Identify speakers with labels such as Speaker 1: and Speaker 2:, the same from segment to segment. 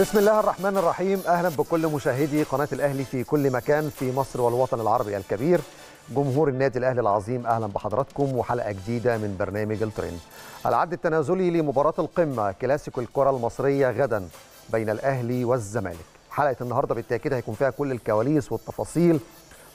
Speaker 1: بسم الله الرحمن الرحيم اهلا بكل مشاهدي قناه الاهلي في كل مكان في مصر والوطن العربي الكبير جمهور النادي الاهلي العظيم اهلا بحضراتكم وحلقه جديده من برنامج الترند العد التنازلي لمباراه القمه كلاسيكو الكره المصريه غدا بين الاهلي والزمالك حلقه النهارده بالتاكيد هيكون فيها كل الكواليس والتفاصيل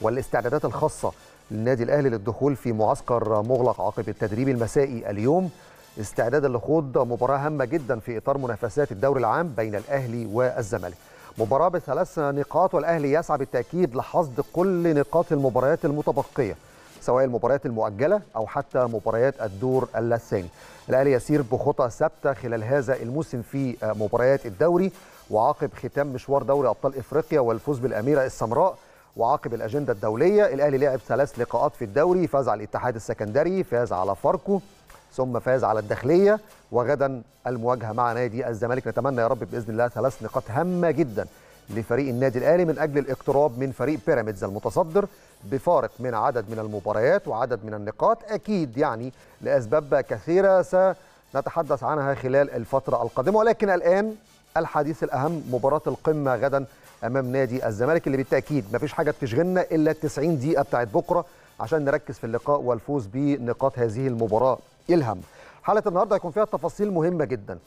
Speaker 1: والاستعدادات الخاصه للنادي الاهلي للدخول في معسكر مغلق عقب التدريب المسائي اليوم استعدادا لخوض مباراة هامة جدا في إطار منافسات الدوري العام بين الأهلي والزمالك مباراة بثلاث نقاط والأهلي يسعى بالتأكيد لحصد كل نقاط المباريات المتبقية سواء المباريات المؤجلة أو حتى مباريات الدور الثاني الأهلي يسير بخطى ثابتة خلال هذا الموسم في مباريات الدوري وعقب ختام مشوار دوري أبطال إفريقيا والفوز بالأميرة السمراء وعقب الأجندة الدولية الأهلي لعب ثلاث لقاءات في الدوري فاز على الاتحاد السكندري فاز على فاركو ثم فاز على الداخليه وغدا المواجهه مع نادي الزمالك نتمنى يا رب باذن الله ثلاث نقاط هامه جدا لفريق النادي الاهلي من اجل الاقتراب من فريق بيراميدز المتصدر بفارق من عدد من المباريات وعدد من النقاط اكيد يعني لاسباب كثيره سنتحدث عنها خلال الفتره القادمه ولكن الان الحديث الاهم مباراه القمه غدا امام نادي الزمالك اللي بالتاكيد ما فيش حاجه بتشغلنا الا ال 90 دقيقه بتاعت بكره عشان نركز في اللقاء والفوز بنقاط هذه المباراه يلهم حلقه النهارده هيكون فيها تفاصيل مهمه جدا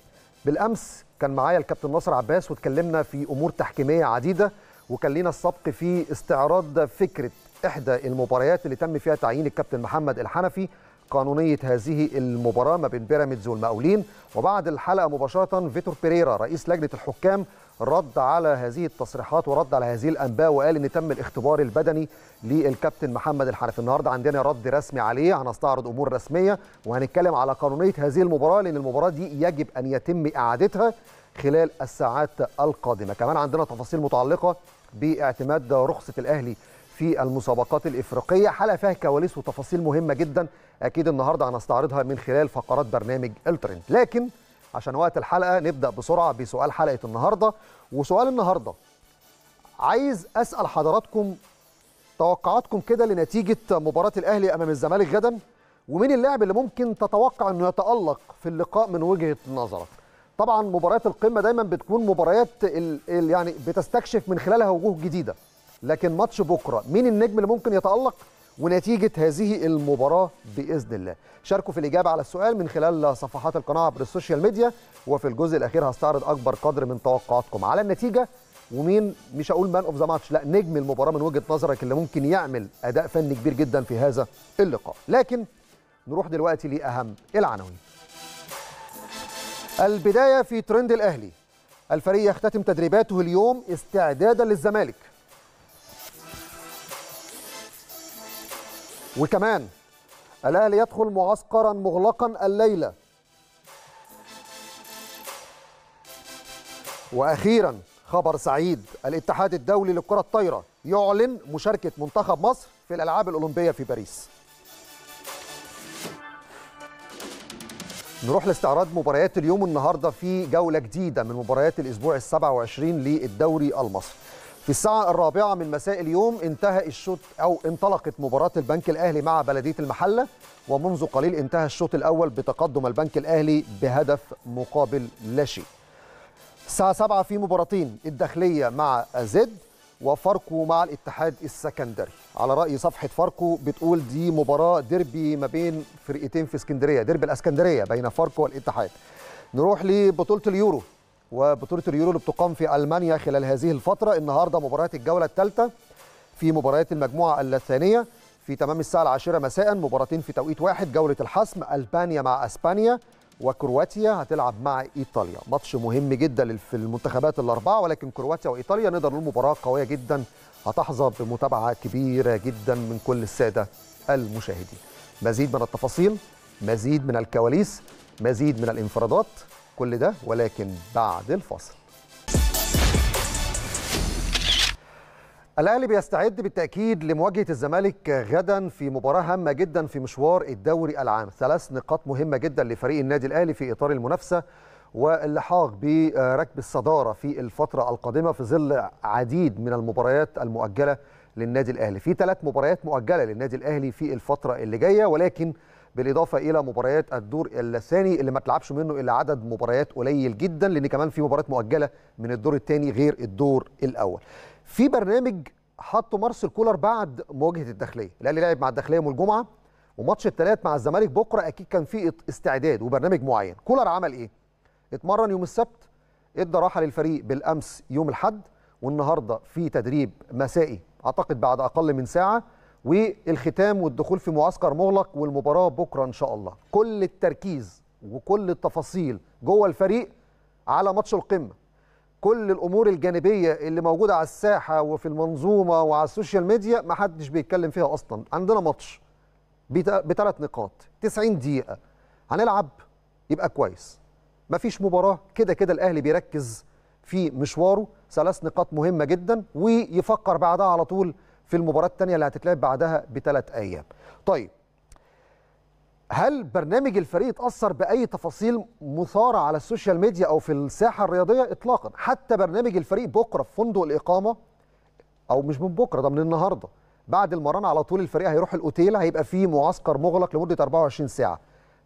Speaker 1: بالامس كان معايا الكابتن ناصر عباس واتكلمنا في امور تحكيميه عديده وكان لينا السبق في استعراض فكره احدى المباريات اللي تم فيها تعيين الكابتن محمد الحنفي قانونيه هذه المباراه ما بين بيراميدز والمقاولين وبعد الحلقه مباشره فيتور بيريرا رئيس لجنه الحكام رد على هذه التصريحات ورد على هذه الانباء وقال ان تم الاختبار البدني للكابتن محمد الحنفي النهارده عندنا رد رسمي عليه هنستعرض امور رسميه وهنتكلم على قانونيه هذه المباراه لان المباراه دي يجب ان يتم اعادتها خلال الساعات القادمه كمان عندنا تفاصيل متعلقه باعتماد رخصه الاهلي في المسابقات الافريقيه حلقه فيها كواليس وتفاصيل مهمه جدا اكيد النهارده هنستعرضها من خلال فقرات برنامج الترند لكن عشان وقت الحلقه نبدا بسرعه بسؤال حلقه النهارده وسؤال النهارده عايز اسال حضراتكم توقعاتكم كده لنتيجه مباراه الاهلي امام الزمالك غدا ومين اللاعب اللي ممكن تتوقع انه يتالق في اللقاء من وجهه نظرك طبعا مباريات القمه دايما بتكون مباريات يعني بتستكشف من خلالها وجوه جديده لكن ماتش بكره مين النجم اللي ممكن يتالق ونتيجة هذه المباراة بإذن الله شاركوا في الإجابة على السؤال من خلال صفحات القناة عبر السوشيال ميديا وفي الجزء الأخير هستعرض أكبر قدر من توقعاتكم على النتيجة ومين مش هقول مان اوف ذا ماتش لا نجم المباراه من وجهه نظرك اللي ممكن يعمل اداء فني كبير جدا في هذا اللقاء لكن نروح دلوقتي لاهم العناوين البدايه في ترند الاهلي الفريق يختتم تدريباته اليوم استعدادا للزمالك وكمان الأهلي يدخل معسكرا مغلقا الليلة وأخيرا خبر سعيد الاتحاد الدولي للكرة الطايرة يعلن مشاركة منتخب مصر في الألعاب الأولمبية في باريس نروح لاستعراض مباريات اليوم النهارده في جوله جديده من مباريات الاسبوع ال 27 للدوري المصري الساعة الرابعة من مساء اليوم انتهى الشوط أو انطلقت مباراة البنك الأهلي مع بلدية المحلة ومنذ قليل انتهى الشوط الأول بتقدم البنك الأهلي بهدف مقابل لا شيء. الساعة 7 في مباراتين الداخلية مع زد وفاركو مع الاتحاد السكندري على رأي صفحة فاركو بتقول دي مباراة ديربي ما بين فرقتين في اسكندرية ديربي الاسكندرية بين فاركو والاتحاد نروح لبطولة اليورو وبطوله اليورو اللي بتقام في المانيا خلال هذه الفتره النهارده مباراه الجوله الثالثه في مباريات المجموعه الثانيه في تمام الساعه العاشرة مساء مباراتين في توقيت واحد جوله الحسم البانيا مع اسبانيا وكرواتيا هتلعب مع ايطاليا ماتش مهم جدا في المنتخبات الاربعه ولكن كرواتيا وايطاليا نقدر نقول مباراه قويه جدا هتحظى بمتابعه كبيره جدا من كل الساده المشاهدين مزيد من التفاصيل مزيد من الكواليس مزيد من الانفرادات كل ده ولكن بعد الفاصل الاهلي بيستعد بالتاكيد لمواجهه الزمالك غدا في مباراه هامه جدا في مشوار الدوري العام ثلاث نقاط مهمه جدا لفريق النادي الاهلي في اطار المنافسه واللحاق بركب الصداره في الفتره القادمه في ظل عديد من المباريات المؤجله للنادي الاهلي في ثلاث مباريات مؤجله للنادي الاهلي في الفتره اللي جايه ولكن بالاضافه الى مباريات الدور الثاني اللي ما تلعبش منه الا عدد مباريات قليل جدا لان كمان في مباريات مؤجله من الدور الثاني غير الدور الاول. في برنامج حطه مارسيل كولر بعد مواجهه الداخليه، الاهلي لعب مع الداخليه يوم الجمعه وماتش الثلاث مع الزمالك بكره اكيد كان في استعداد وبرنامج معين، كولر عمل ايه؟ اتمرن يوم السبت ادى راحه للفريق بالامس يوم الاحد والنهارده في تدريب مسائي اعتقد بعد اقل من ساعه والختام والدخول في معسكر مغلق والمباراه بكره ان شاء الله كل التركيز وكل التفاصيل جوه الفريق على ماتش القمه كل الامور الجانبيه اللي موجوده على الساحه وفي المنظومه وعلى السوشيال ميديا ما حدش بيتكلم فيها اصلا عندنا ماتش بثلاث نقاط 90 دقيقه هنلعب يبقى كويس مفيش مباراه كده كده الاهلي بيركز في مشواره ثلاث نقاط مهمه جدا ويفكر بعدها على طول في المباراة الثانية اللي هتتلعب بعدها بثلاث أيام طيب هل برنامج الفريق اتأثر بأي تفاصيل مثارة على السوشيال ميديا أو في الساحة الرياضية إطلاقا حتى برنامج الفريق بكرة في فندق الإقامة أو مش من بكرة ده من النهاردة بعد المران على طول الفريق هيروح الأوتيل هيبقى فيه معسكر مغلق لمدة 24 ساعة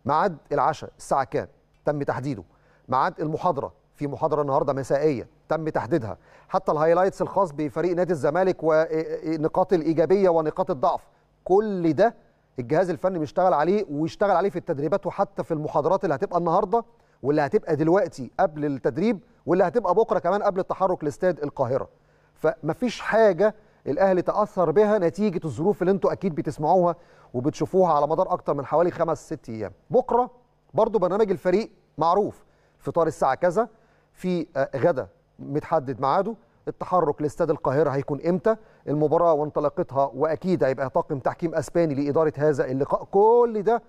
Speaker 1: ميعاد العشاء الساعة كام تم تحديده ميعاد المحاضرة في محاضرة النهاردة مسائية تم تحديدها حتى الهايلايتس الخاص بفريق نادي الزمالك ونقاط الإيجابية ونقاط الضعف كل ده الجهاز الفني بيشتغل عليه ويشتغل عليه في التدريبات وحتى في المحاضرات اللي هتبقى النهارده واللي هتبقى دلوقتي قبل التدريب واللي هتبقى بكره كمان قبل التحرك لاستاد القاهره فمفيش حاجه الاهلي تاثر بها نتيجه الظروف اللي انتوا اكيد بتسمعوها وبتشوفوها على مدار اكتر من حوالي خمس ست ايام بكره برضو برنامج الفريق معروف فطار الساعه كذا في آه، غدا متحدد ميعاده التحرك لاستاد القاهره هيكون امتى المباراه وانطلاقتها واكيد هيبقى طاقم تحكيم اسباني لاداره هذا اللقاء كل ده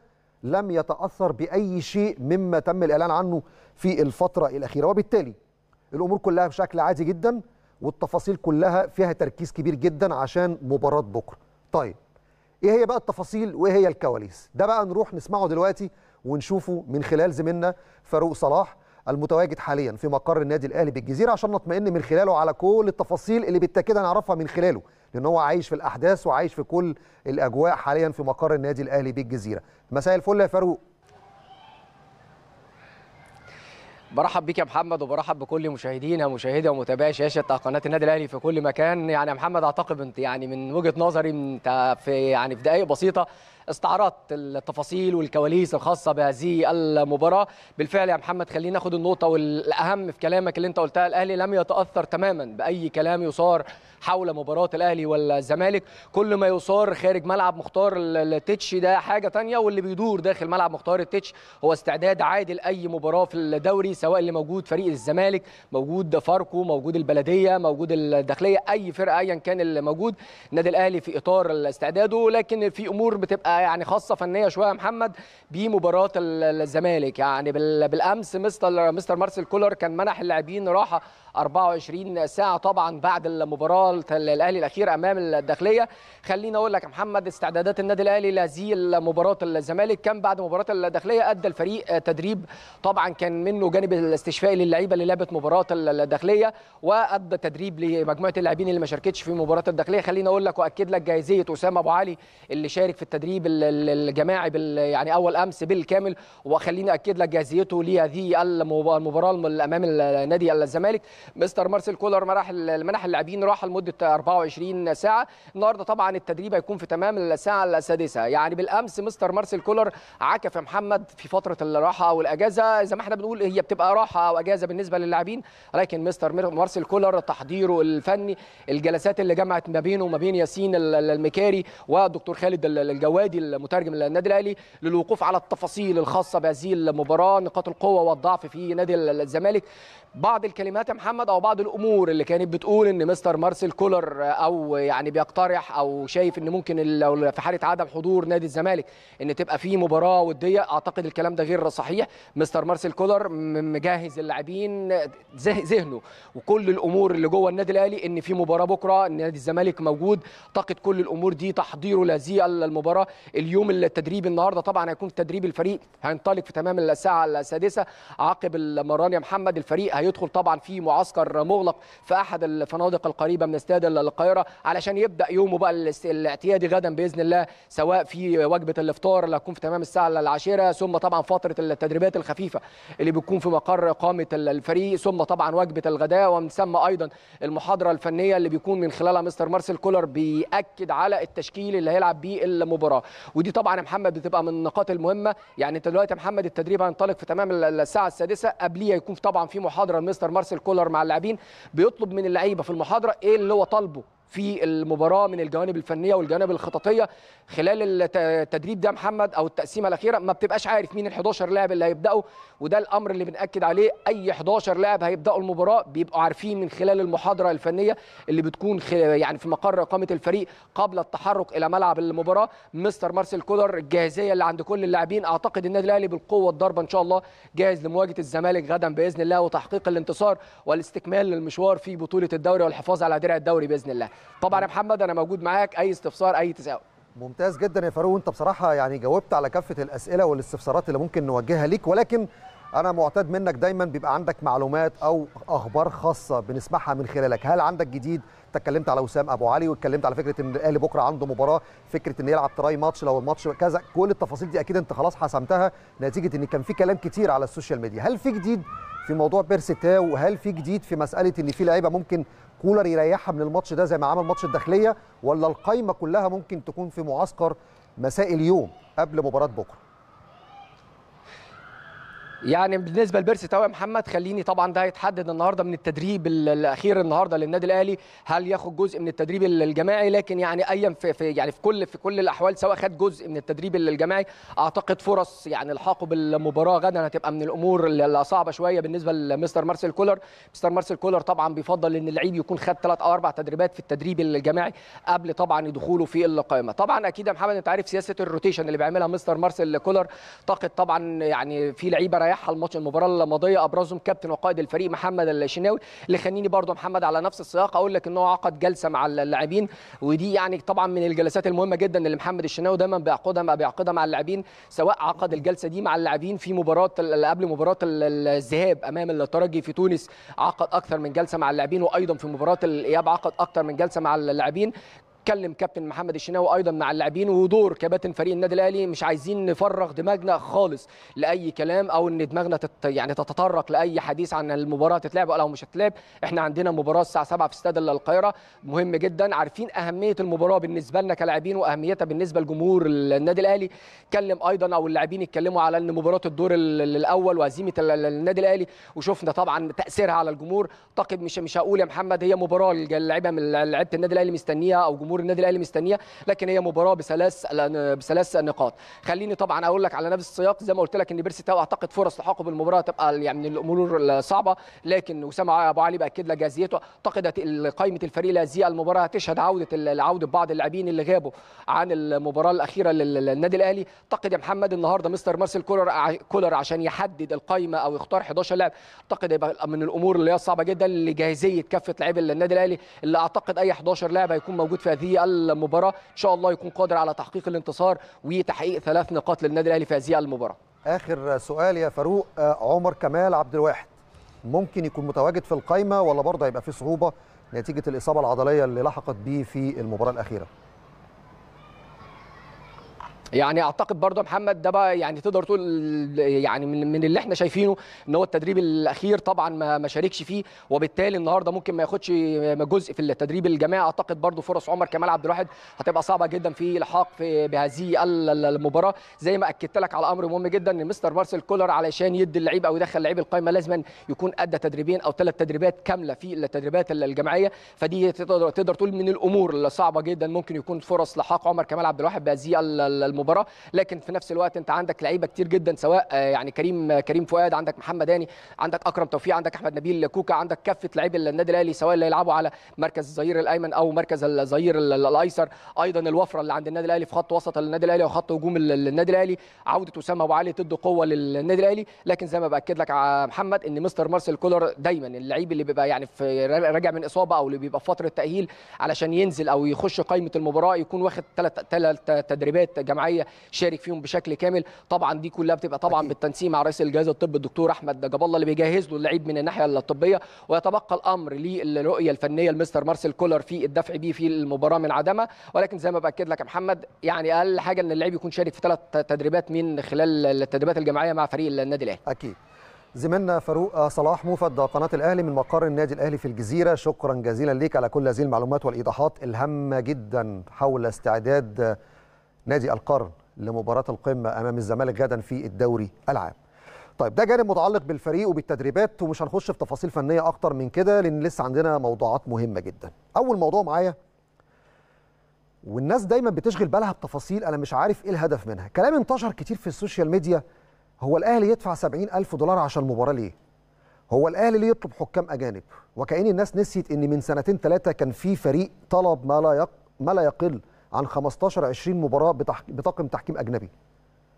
Speaker 1: لم يتاثر باي شيء مما تم الاعلان عنه في الفتره الاخيره وبالتالي الامور كلها بشكل عادي جدا والتفاصيل كلها فيها تركيز كبير جدا عشان مباراه بكره طيب ايه هي بقى التفاصيل وايه هي الكواليس ده بقى نروح نسمعه دلوقتي ونشوفه من خلال زميلنا فاروق صلاح المتواجد حاليا في مقر النادي الاهلي بالجزيره عشان نطمئن من خلاله على كل التفاصيل اللي بالتاكيد هنعرفها من خلاله لان هو عايش في الاحداث وعايش في كل الاجواء حاليا في مقر النادي الاهلي بالجزيره مساء الفل يا فاروق
Speaker 2: برحب بك يا محمد وبرحب بكل مشاهدينا مشاهدي ومتابعي شاشه قناه النادي الاهلي في كل مكان يعني يا محمد اعتقد انت يعني من وجهه نظري انت في يعني في دقائق بسيطه استعرضت التفاصيل والكواليس الخاصه بهذه المباراه بالفعل يا محمد خلينا ناخد النقطه والاهم في كلامك اللي انت قلتها الاهلي لم يتاثر تماما باي كلام يثار حول مباراه الاهلي والزمالك كل ما يثار خارج ملعب مختار التتش ده حاجه تانية واللي بيدور داخل ملعب مختار التتش هو استعداد عادي لاي مباراه في الدوري سواء اللي موجود فريق الزمالك موجود فاركو موجود البلديه موجود الداخليه اي فرقه ايا كان اللي موجود النادي الاهلي في اطار استعداده لكن في امور بتبقى يعني خاصه فنيه شويه يا محمد بمباراه الزمالك يعني بالامس مستر مستر مارسيل كولر كان منح اللاعبين راحه 24 ساعه طبعا بعد المباراه الاهلي الاخيره امام الداخليه خليني اقول لك يا محمد استعدادات النادي الاهلي لهذه مباراه الزمالك كان بعد مباراه الداخليه ادى الفريق تدريب طبعا كان منه جانب الاستشفاء للعيبه اللي لعبت مباراه الداخليه وادى تدريب لمجموعه اللاعبين اللي ما شاركتش في مباراه الداخليه خليني اقول لك واكد لك جاهزيه اسامه ابو علي اللي شارك في التدريب الجماعي بال يعني اول امس بالكامل وخليني اكد لك جاهزيته لهذه المباراه امام نادي الزمالك مستر مارسيل كولر منح منح اللاعبين راحه لمده 24 ساعه النهارده طبعا التدريب هيكون في تمام الساعه السادسه يعني بالامس مستر مارسيل كولر عكف محمد في فتره الراحه او الاجازه زي ما احنا بنقول هي بتبقى راحه او اجازه بالنسبه للاعبين لكن مستر مارسيل كولر تحضيره الفني الجلسات اللي جمعت ما بينه وما بين ياسين المكاري والدكتور خالد الجوادي النادي المترجم للنادي الاهلي للوقوف على التفاصيل الخاصه بهذه المباراه نقاط القوه والضعف في نادي الزمالك بعض الكلمات يا محمد او بعض الامور اللي كانت بتقول ان مستر مارسيل كولر او يعني بيقترح او شايف ان ممكن لو في حاله عدم حضور نادي الزمالك ان تبقى في مباراه وديه اعتقد الكلام ده غير صحيح مستر مارسيل كولر مجهز اللاعبين ذهنه وكل الامور اللي جوه النادي الاهلي ان في مباراه بكره نادي الزمالك موجود اعتقد كل الامور دي تحضيره لهذه المباراه اليوم التدريب النهارده طبعا هيكون تدريب الفريق هينطلق في تمام الساعه السادسه عقب المران يا محمد الفريق هي هيدخل طبعا في معسكر مغلق في احد الفنادق القريبه من استاد القاهره علشان يبدا يومه بقى الاعتيادي غدا باذن الله سواء في وجبه الافطار اللي هتكون في تمام الساعه العاشره ثم طبعا فتره التدريبات الخفيفه اللي بتكون في مقر اقامه الفريق ثم طبعا وجبه الغداء ومن ثم ايضا المحاضره الفنيه اللي بيكون من خلالها مستر مارسيل كولر بياكد على التشكيل اللي هيلعب بيه المباراه ودي طبعا يا محمد بتبقى من النقاط المهمه يعني انت دلوقتي يا محمد التدريب هينطلق في تمام الساعه السادسه قبليه يكون طبعا في محاضره المستر مستر مارسيل كولر مع اللاعبين بيطلب من اللعيبه في المحاضره ايه اللي هو طالبه في المباراه من الجوانب الفنيه والجوانب الخططيه خلال التدريب ده محمد او التقسيمه الاخيره ما بتبقاش عارف مين ال11 لاعب اللي هيبداوا وده الامر اللي بناكد عليه اي 11 لاعب هيبداوا المباراه بيبقوا عارفين من خلال المحاضره الفنيه اللي بتكون يعني في مقر اقامه الفريق قبل التحرك الى ملعب المباراه مستر مارسيل كولر الجاهزيه اللي عند كل اللاعبين اعتقد النادي الاهلي بالقوه الضربه ان شاء الله جاهز لمواجهه الزمالك غدا باذن الله وتحقيق الانتصار والاستكمال للمشوار في بطوله الدوري والحفاظ على درع الدوري باذن الله طبعا يا محمد انا موجود معاك اي استفسار اي تساؤل
Speaker 1: ممتاز جدا يا فاروق وانت بصراحه يعني جاوبت على كافه الاسئله والاستفسارات اللي ممكن نوجهها ليك ولكن انا معتاد منك دايما بيبقى عندك معلومات او اخبار خاصه بنسمعها من خلالك هل عندك جديد اتكلمت على وسام ابو علي واتكلمت على فكره ان الاهلي بكره عنده مباراه فكره ان يلعب تراي ماتش لو الماتش كذا كل التفاصيل دي اكيد انت خلاص حسمتها نتيجه ان كان في كلام كتير على السوشيال ميديا هل في جديد في موضوع بيرسيتاو وهل في جديد في مساله ان في لعيبه ممكن كولر يريحها من الماتش ده زي ما عمل ماتش الداخليه ولا القايمه كلها ممكن تكون في معسكر مساء اليوم قبل مباراه بكره يعني بالنسبه
Speaker 2: لبيرسي تاو يا محمد خليني طبعا ده هيتحدد النهارده من التدريب الاخير النهارده للنادي الاهلي هل ياخد جزء من التدريب الجماعي لكن يعني ايا في, في يعني في كل في كل الاحوال سواء خد جزء من التدريب الجماعي اعتقد فرص يعني الحاقه بالمباراه غدا هتبقى من الامور الصعبه شويه بالنسبه لمستر مارسيل كولر مستر مارسيل كولر طبعا بيفضل ان اللعيب يكون خد ثلاث او اربع تدريبات في التدريب الجماعي قبل طبعا دخوله في القائمه طبعا اكيد يا محمد انت عارف سياسه الروتيشن اللي بيعملها مستر مارسيل كولر طاقه طبعا يعني في لعيبه رايحها الماتش المباراه الماضيه ابرزهم كابتن وقائد الفريق محمد الشناوي اللي خليني برضو محمد على نفس السياق اقول لك ان هو عقد جلسه مع اللاعبين ودي يعني طبعا من الجلسات المهمه جدا اللي محمد الشناوي دايما بيعقدها ما بيعقدها مع اللاعبين سواء عقد الجلسه دي مع اللاعبين في مباراه قبل مباراه الذهاب امام الترجي في تونس عقد اكثر من جلسه مع اللاعبين وايضا في مباراه الاياب عقد اكثر من جلسه مع اللاعبين اتكلم كابتن محمد الشناوي ايضا مع اللاعبين ودور كباتن فريق النادي الاهلي مش عايزين نفرغ دماغنا خالص لاي كلام او ان دماغنا تت يعني تتطرق لاي حديث عن المباراه تتلعب او مش هتتلعب احنا عندنا مباراه الساعه 7 في استاد القاهره مهم جدا عارفين اهميه المباراه بالنسبه لنا كلاعبين واهميتها بالنسبه لجمهور النادي الاهلي اتكلم ايضا او اللاعبين اتكلموا على ان مباراه الدور الاول وهزيمه النادي الاهلي وشفنا طبعا تاثيرها على الجمهور اعتقد مش مش هقول يا محمد هي مباراه اللاعيبه من لعيبه النادي الاهلي مستنيها او جمهور جمهور النادي الاهلي مستنيه لكن هي مباراه بثلاث بثلاث نقاط خليني طبعا اقول لك على نفس السياق زي ما قلت لك ان بيرسي تاو اعتقد فرص لحاقه بالمباراه تبقى يعني من الامور الصعبه لكن وسام ابو علي باكد لك جاهزيته اعتقد قائمه الفريق لهذه المباراه هتشهد عوده عوده بعض اللاعبين اللي غابوا عن المباراه الاخيره للنادي الاهلي اعتقد يا محمد النهارده مستر مارسيل كولر كولر عشان يحدد القائمه او يختار 11 لاعب اعتقد يبقى من الامور اللي هي صعبه جدا لجاهزيه كافه لاعبي النادي الاهلي اللي اعتقد اي 11 لاعب هيكون موجود في هذه هذه المباراه ان شاء الله يكون قادر على تحقيق الانتصار وتحقيق ثلاث نقاط للنادي الاهلي في هذه المباراه
Speaker 1: اخر سؤال يا فاروق آه، عمر كمال عبد الواحد ممكن يكون متواجد في القايمه ولا برضه هيبقى في صعوبه نتيجه الاصابه العضليه اللي لحقت بيه في المباراه الاخيره
Speaker 2: يعني اعتقد برضه محمد ده بقى يعني تقدر تقول يعني من, من اللي احنا شايفينه ان هو التدريب الاخير طبعا ما, ما شاركش فيه وبالتالي النهارده ممكن ما ياخدش جزء في التدريب الجماعي اعتقد برضه فرص عمر كمال عبد الواحد هتبقى صعبه جدا في الحاق في بهذه المباراه زي ما اكدت لك على امر مهم جدا ان مستر مارسيل كولر علشان يدي اللعيب او يدخل لعيب القائمه لازما يكون ادى تدريبين او ثلاث تدريبات كامله في التدريبات الجماعيه فدي تقدر تقدر تقول من الامور الصعبه جدا ممكن يكون فرص لحاق عمر كمال عبد الواحد بهذه المباراه لكن في نفس الوقت انت عندك لعيبه كتير جدا سواء آه، يعني كريم آه، كريم فؤاد عندك محمد هاني عندك اكرم توفيق عندك احمد نبيل كوكا عندك كافه لعيبه النادي الاهلي سواء اللي يلعبوا على مركز الظهير الايمن او مركز الظهير الايسر ايضا الوفره اللي عند النادي الاهلي في خط وسط النادي الاهلي وخط هجوم النادي الاهلي عوده اسامه ابو علي تدي قوه للنادي الاهلي لكن زي ما باكد لك آه، محمد ان مستر مارسيل كولر دايما اللعيب اللي بيبقى يعني في راجع من اصابه او اللي بيبقى في فتره تاهيل علشان ينزل او يخش قائمه المباراه يكون واخد ثلاث تدريبات جماعيه الجمعيه شارك فيهم بشكل كامل طبعا دي كلها بتبقى طبعا أكيد. بالتنسيق مع رئيس الجهاز الطبي الدكتور احمد جاب الله اللي بيجهز له اللعيب من الناحيه الطبيه ويتبقى الامر للرؤيه الفنيه لمستر مارسيل كولر في الدفع بيه في المباراه من عدمه ولكن زي ما باكد لك يا محمد يعني اقل حاجه ان اللعيب يكون شارك في ثلاث تدريبات من خلال التدريبات الجماعيه مع فريق النادي الاهلي اكيد
Speaker 1: زميلنا فاروق صلاح موفد قناه الاهلي من مقر النادي الاهلي في الجزيره شكرا جزيلا ليك على كل هذه المعلومات والايضاحات الهامه جدا حول استعداد نادي القرن لمباراة القمة أمام الزمالك غدا في الدوري العام طيب ده جانب متعلق بالفريق وبالتدريبات ومش هنخش في تفاصيل فنية أكتر من كده لأن لسه عندنا موضوعات مهمة جدا أول موضوع معايا والناس دايما بتشغل بالها بتفاصيل أنا مش عارف إيه الهدف منها كلام انتشر كتير في السوشيال ميديا هو الأهلي يدفع 70 ألف دولار عشان المباراة ليه؟ هو الأهلي ليه يطلب حكام أجانب؟ وكأن الناس نسيت إن من سنتين ثلاثة كان في فريق طلب ما لا يق... ما لا يقل عن 15 20 مباراه بطاقم تحكيم اجنبي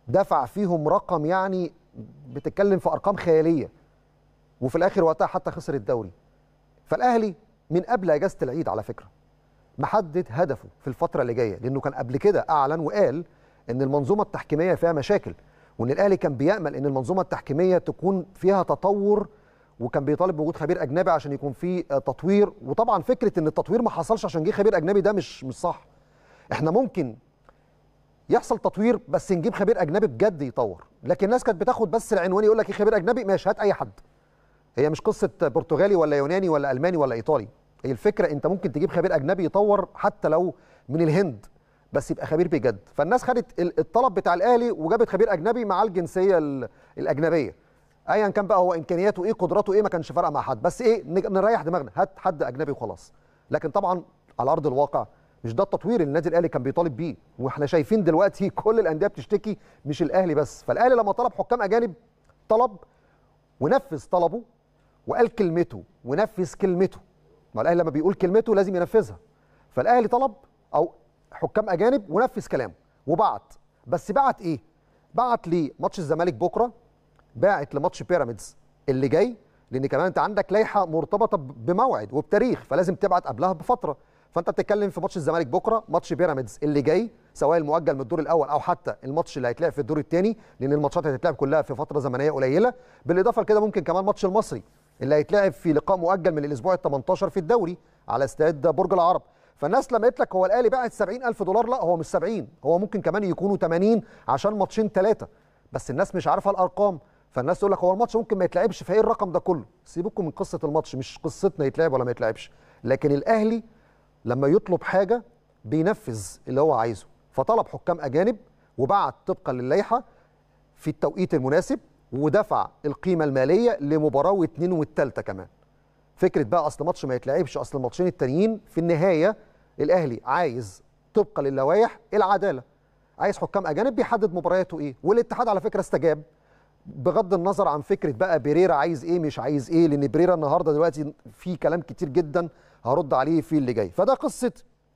Speaker 1: دفع فيهم رقم يعني بتتكلم في ارقام خياليه وفي الاخر وقتها حتى خسر الدوري فالاهلي من قبل اجازه العيد على فكره محدد هدفه في الفتره اللي جايه لانه كان قبل كده اعلن وقال ان المنظومه التحكيميه فيها مشاكل وان الاهلي كان بيامل ان المنظومه التحكيميه تكون فيها تطور وكان بيطالب بوجود خبير اجنبي عشان يكون في تطوير وطبعا فكره ان التطوير ما حصلش عشان جه خبير اجنبي ده مش مش صح احنا ممكن يحصل تطوير بس نجيب خبير اجنبي بجد يطور لكن الناس كانت بتاخد بس العنوان يقول لك ايه خبير اجنبي ماشي هات اي حد هي مش قصه برتغالي ولا يوناني ولا الماني ولا ايطالي هي الفكره انت ممكن تجيب خبير اجنبي يطور حتى لو من الهند بس يبقى خبير بجد فالناس خدت الطلب بتاع الاهلي وجابت خبير اجنبي مع الجنسيه الاجنبيه ايا كان بقى هو امكانياته ايه قدراته ايه ما كانش فارقه مع حد بس ايه نريح دماغنا هات حد اجنبي وخلاص لكن طبعا على ارض الواقع مش ده التطوير اللي النادي الاهلي كان بيطالب بيه واحنا شايفين دلوقتي كل الانديه بتشتكي مش الاهلي بس فالاهلي لما طلب حكام اجانب طلب ونفذ طلبه وقال كلمته ونفذ كلمته ما الاهلي لما بيقول كلمته لازم ينفذها فالاهلي طلب او حكام اجانب ونفذ كلامه وبعت بس بعت ايه بعت لماتش الزمالك بكره باعت لماتش بيراميدز اللي جاي لان كمان انت عندك لائحه مرتبطه بموعد وبتاريخ فلازم تبعت قبلها بفتره فانت بتتكلم في ماتش الزمالك بكره ماتش بيراميدز اللي جاي سواء المؤجل من الدور الاول او حتى الماتش اللي هيتلعب في الدور الثاني لان الماتشات هتتلعب كلها في فتره زمنيه قليله بالاضافه لكده ممكن كمان ماتش المصري اللي هيتلعب في لقاء مؤجل من الاسبوع ال 18 في الدوري على استاد برج العرب فالناس لما قالت لك هو الاهلي باعت 70000 دولار لا هو مش 70 هو ممكن كمان يكونوا 80 عشان ماتشين ثلاثه بس الناس مش عارفه الارقام فالناس تقول لك هو الماتش ممكن ما يتلعبش فايه الرقم ده كله سيبكم من قصه الماتش مش قصتنا يتلعب ولا ما يتلعبش لكن الاهلي لما يطلب حاجه بينفذ اللي هو عايزه فطلب حكام اجانب وبعت طبقا للائحه في التوقيت المناسب ودفع القيمه الماليه لمباراه واثنين والثالثه كمان فكره بقى اصل ماتش ما يتلعبش اصل الماتشين التانيين في النهايه الاهلي عايز طبقا للوائح العداله عايز حكام اجانب بيحدد مبارياته ايه والاتحاد على فكره استجاب بغض النظر عن فكره بقى بريرا عايز ايه مش عايز ايه لان بريرا النهارده دلوقتي في كلام كتير جدا هرد عليه في اللي جاي فده قصه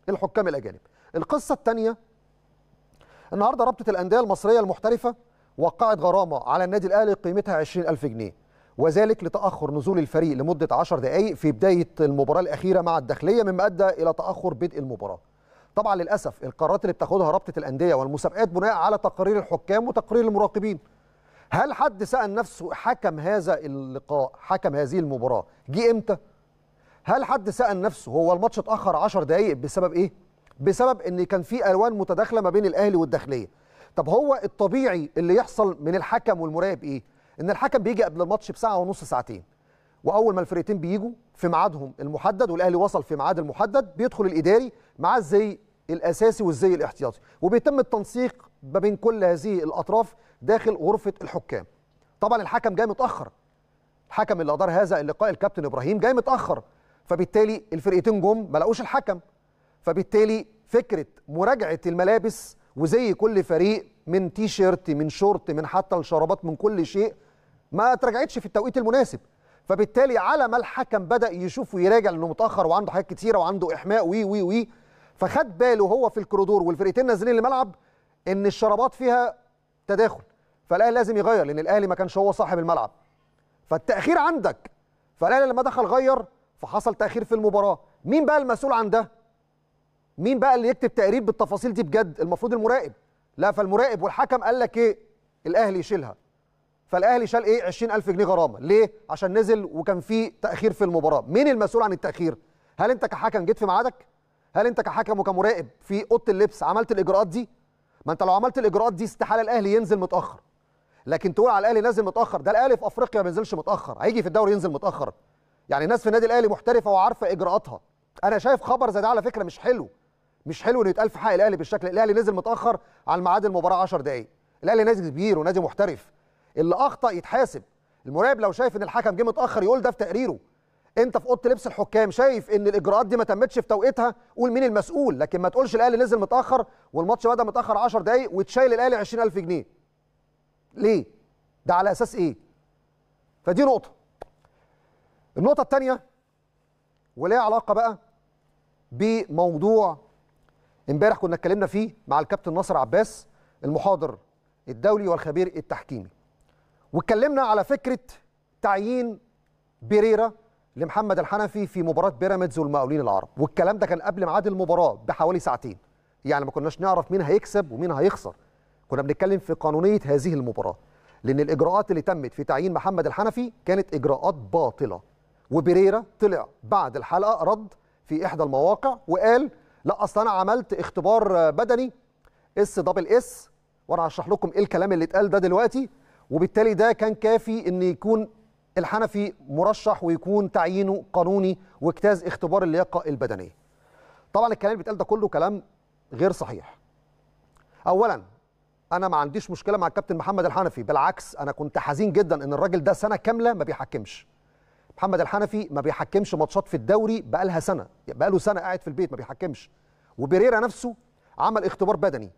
Speaker 1: الحكام الاجانب القصه الثانيه النهارده رابطه الانديه المصريه المحترفه وقعت غرامه على النادي الاهلي قيمتها 20000 جنيه وذلك لتاخر نزول الفريق لمده 10 دقائق في بدايه المباراه الاخيره مع الداخليه مما ادى الى تاخر بدء المباراه طبعا للاسف القرارات اللي بتاخدها رابطه الانديه والمسابقات بناء على تقارير الحكام وتقارير المراقبين هل حد سال نفسه حكم هذا اللقاء حكم هذه المباراه جه امتى هل حد سال نفسه هو الماتش اتاخر 10 دقائق بسبب ايه بسبب ان كان في الوان متداخله ما بين الاهلي والداخليه طب هو الطبيعي اللي يحصل من الحكم والمراقب ايه ان الحكم بيجي قبل الماتش بساعه ونص ساعتين واول ما الفرقتين بيجوا في ميعادهم المحدد والاهلي وصل في ميعاد المحدد بيدخل الاداري مع الزي الاساسي والزي الاحتياطي وبيتم التنسيق ما بين كل هذه الاطراف داخل غرفه الحكام طبعا الحكم جاي متاخر الحكم اللي ادار هذا اللقاء الكابتن ابراهيم جاي متاخر فبالتالي الفرقتين جم ما لقوش الحكم فبالتالي فكره مراجعه الملابس وزي كل فريق من تي شيرت من شورت من حتى الشرابات من كل شيء ما اتراجعتش في التوقيت المناسب فبالتالي على ما الحكم بدا يشوف ويراجع لانه متاخر وعنده حاجات كتيره وعنده احماء وي وي وي فخد باله هو في الكرودور والفرقتين نازلين الملعب ان الشرابات فيها تداخل فالاهلي لازم يغير لان الاهلي ما كانش هو صاحب الملعب فالتاخير عندك فالاهلي لما دخل غير فحصل تاخير في المباراه مين بقى المسؤول عن ده مين بقى اللي يكتب تقرير بالتفاصيل دي بجد المفروض المراقب لا فالمراقب والحكم قال لك ايه الاهلي يشيلها فالاهلي شال ايه 20000 جنيه غرامه ليه عشان نزل وكان في تاخير في المباراه مين المسؤول عن التاخير هل انت كحكم جيت في ميعادك هل انت كحكم وكمراقب في اوضه اللبس عملت الاجراءات دي ما انت لو عملت الاجراءات دي استحاله الاهلي ينزل متاخر لكن تقول على الاهلي نازل متاخر ده الاهلي في افريقيا ما بينزلش متاخر هيجي في الدوري ينزل متاخر يعني ناس في النادي الاهلي محترفه وعارفه اجراءاتها انا شايف خبر زي ده على فكره مش حلو مش حلو انه يتقال في حق الاهلي بالشكل الاهلي نزل متاخر عن ميعاد المباراه 10 دقائق الاهلي نادي كبير ونادي محترف اللي اخطا يتحاسب المراقب لو شايف ان الحكم جه متاخر يقول ده في تقريره انت في اوضه لبس الحكام شايف ان الاجراءات دي ما تمتش في توقيتها قول مين المسؤول لكن ما تقولش الاهلي نزل متاخر والماتش بدا متاخر 10 دقائق وتشايل الاهلي 20000 جنيه ليه ده على اساس ايه فدي نقطه النقطة الثانية وليها علاقة بقى بموضوع امبارح كنا اتكلمنا فيه مع الكابتن ناصر عباس المحاضر الدولي والخبير التحكيمي واتكلمنا على فكرة تعيين بيريرا لمحمد الحنفي في مباراة بيراميدز والمقاولين العرب والكلام ده كان قبل ميعاد المباراة بحوالي ساعتين يعني ما كناش نعرف مين هيكسب ومين هيخسر كنا بنتكلم في قانونية هذه المباراة لأن الإجراءات اللي تمت في تعيين محمد الحنفي كانت إجراءات باطلة وبريرا طلع بعد الحلقه رد في احدى المواقع وقال لا اصل انا عملت اختبار بدني اس دبل اس وانا هشرح لكم ايه الكلام اللي اتقال ده دلوقتي وبالتالي ده كان كافي ان يكون الحنفي مرشح ويكون تعيينه قانوني واجتاز اختبار اللياقه البدنيه. طبعا الكلام اللي بيتقال ده كله كلام غير صحيح. اولا انا ما عنديش مشكله مع الكابتن محمد الحنفي بالعكس انا كنت حزين جدا ان الراجل ده سنه كامله ما بيحكمش. محمد الحنفي ما بيحكمش ماتشات في الدوري بقالها سنه يعني بقاله سنه قاعد في البيت ما بيحكمش وبيريرا نفسه عمل اختبار بدني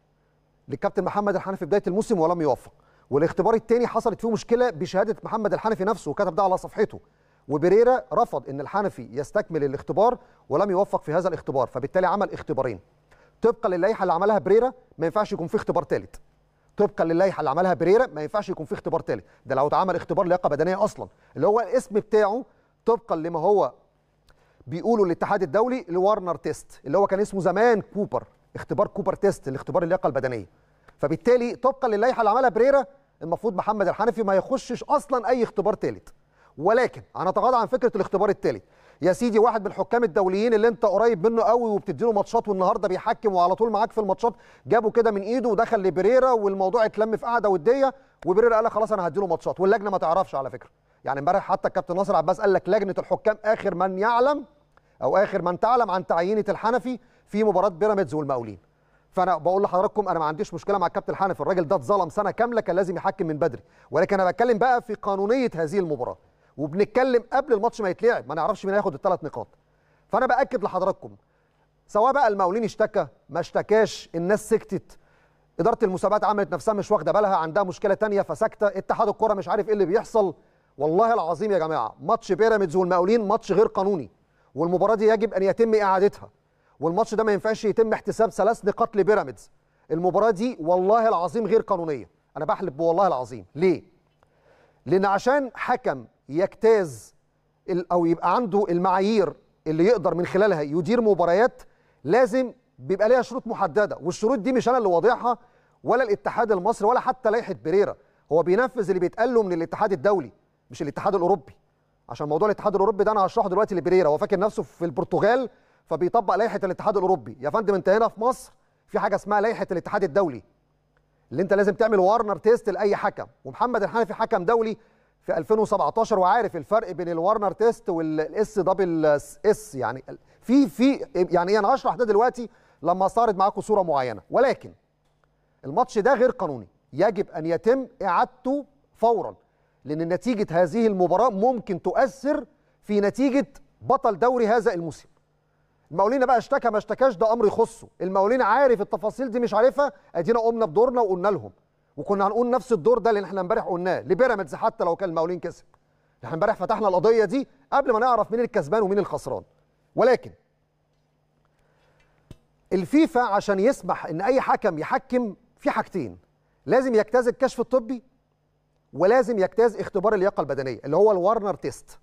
Speaker 1: للكابتن محمد الحنفي بدايه الموسم ولم يوفق والاختبار الثاني حصلت فيه مشكله بشهاده محمد الحنفي نفسه وكتب ده على صفحته وبريرا رفض ان الحنفي يستكمل الاختبار ولم يوفق في هذا الاختبار فبالتالي عمل اختبارين طبقا للائحه اللي عملها بريرا ما ينفعش يكون في اختبار ثالث طبقا للائحه اللي عملها بريرا ما ينفعش يكون في اختبار ثالث ده لو اتعمل اختبار لياقه بدنيه اصلا اللي هو الاسم بتاعه طبقا لما هو بيقولوا الاتحاد الدولي الورنر تيست اللي هو كان اسمه زمان كوبر اختبار كوبر تيست الاختبار اللياقه البدنيه فبالتالي طبقا للائحه اللي عملها بريرا المفروض محمد الحنفي ما يخشش اصلا اي اختبار ثالث ولكن هنتغاضى عن فكره الاختبار الثالث يا سيدي واحد من الحكام الدوليين اللي انت قريب منه قوي وبتديله ماتشات والنهارده بيحكم وعلى طول معاك في الماتشات جابه كده من ايده ودخل لبريرا والموضوع اتلم في قعده وديه وبريرا قال لك خلاص انا هديله ماتشات واللجنه ما تعرفش على فكره يعني امبارح حتى الكابتن ناصر عباس قال لك لجنه الحكام اخر من يعلم او اخر من تعلم عن تعيينه الحنفي في مباراه بيراميدز والمقاولين فانا بقول لحضراتكم انا ما عنديش مشكله مع الكابتن الحنفي الراجل ده اتظلم سنه كامله كان لازم يحكم من بدري ولكن انا بتكلم بقى في قانونيه هذه المباراه وبنتكلم قبل الماتش ما يتلعب ما نعرفش مين هياخد الثلاث نقاط فانا باكد لحضراتكم سواء بقى المقاولين اشتكى ما اشتكاش الناس سكتت اداره المسابقات عملت نفسها مش واخده بالها عندها مشكله تانية فساكته اتحاد الكره مش عارف ايه اللي بيحصل والله العظيم يا جماعه ماتش بيراميدز والمقاولين ماتش غير قانوني والمباراه دي يجب ان يتم اعادتها والماتش ده ما ينفعش يتم احتساب ثلاث نقاط لبيراميدز المباراه دي والله العظيم غير قانونيه انا بحلف بوالله العظيم ليه لان عشان حكم يجتاز او يبقى عنده المعايير اللي يقدر من خلالها يدير مباريات لازم بيبقى ليها شروط محدده والشروط دي مش انا اللي واضعها ولا الاتحاد المصري ولا حتى لائحه بريرا هو بينفذ اللي بيتقال له من الاتحاد الدولي مش الاتحاد الاوروبي عشان موضوع الاتحاد الاوروبي ده انا هشرحه دلوقتي لبريرا هو فاكر نفسه في البرتغال فبيطبق لائحه الاتحاد الاوروبي يا فندم انت هنا في مصر في حاجه اسمها لائحه الاتحاد الدولي اللي انت لازم تعمل وارنر تيست لاي حكم ومحمد الحنفي حكم دولي في 2017 وعارف الفرق بين الورنر تيست والاس دبل اس يعني في في يعني إيه؟ انا هشرح ده دلوقتي لما استعرض معاكم صوره معينه ولكن الماتش ده غير قانوني يجب ان يتم اعادته فورا لان نتيجه هذه المباراه ممكن تؤثر في نتيجه بطل دوري هذا الموسم المقاولين بقى اشتكى ما اشتكاش ده امر يخصه المقاولين عارف التفاصيل دي مش عارفها ادينا قمنا بدورنا وقلنا لهم وكنا هنقول نفس الدور ده اللي احنا امبارح قلناه لبيراميدز حتى لو كان المقاولين كسب احنا امبارح فتحنا القضيه دي قبل ما نعرف مين الكسبان ومين الخسران ولكن الفيفا عشان يسمح ان اي حكم يحكم في حاجتين لازم يجتاز الكشف الطبي ولازم يجتاز اختبار اللياقه البدنيه اللي هو الورنر تيست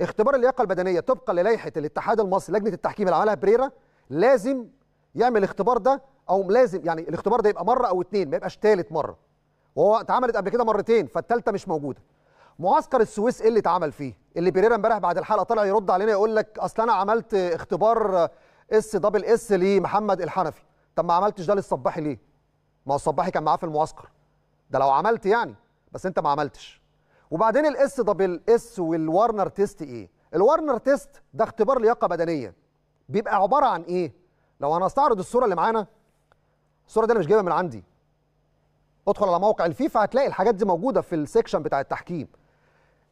Speaker 1: اختبار اللياقه البدنيه طبقا للائحه الاتحاد المصري لجنه التحكيم اللي عملها بريرا لازم يعمل الاختبار ده او لازم يعني الاختبار ده يبقى مره او اتنين ما يبقاش تالت مره وهو اتعملت قبل كده مرتين فالتالته مش موجوده معسكر السويس ايه اللي اتعمل فيه اللي بيريرا امبارح بعد الحلقه طلع يرد علينا يقول لك اصل انا عملت اختبار اس دبل اس لمحمد الحنفي طب ما عملتش ده للصباحي ليه ما هو الصباحي كان معاه في المعسكر ده لو عملت يعني بس انت ما عملتش وبعدين الاس دبل اس والورنر تيست ايه الورنر تيست ده اختبار لياقه بدنيه بيبقى عباره عن ايه لو انا استعرض الصوره اللي معانا الصوره دي انا مش جايبها من عندي ادخل على موقع الفيفا هتلاقي الحاجات دي موجوده في السيكشن بتاع التحكيم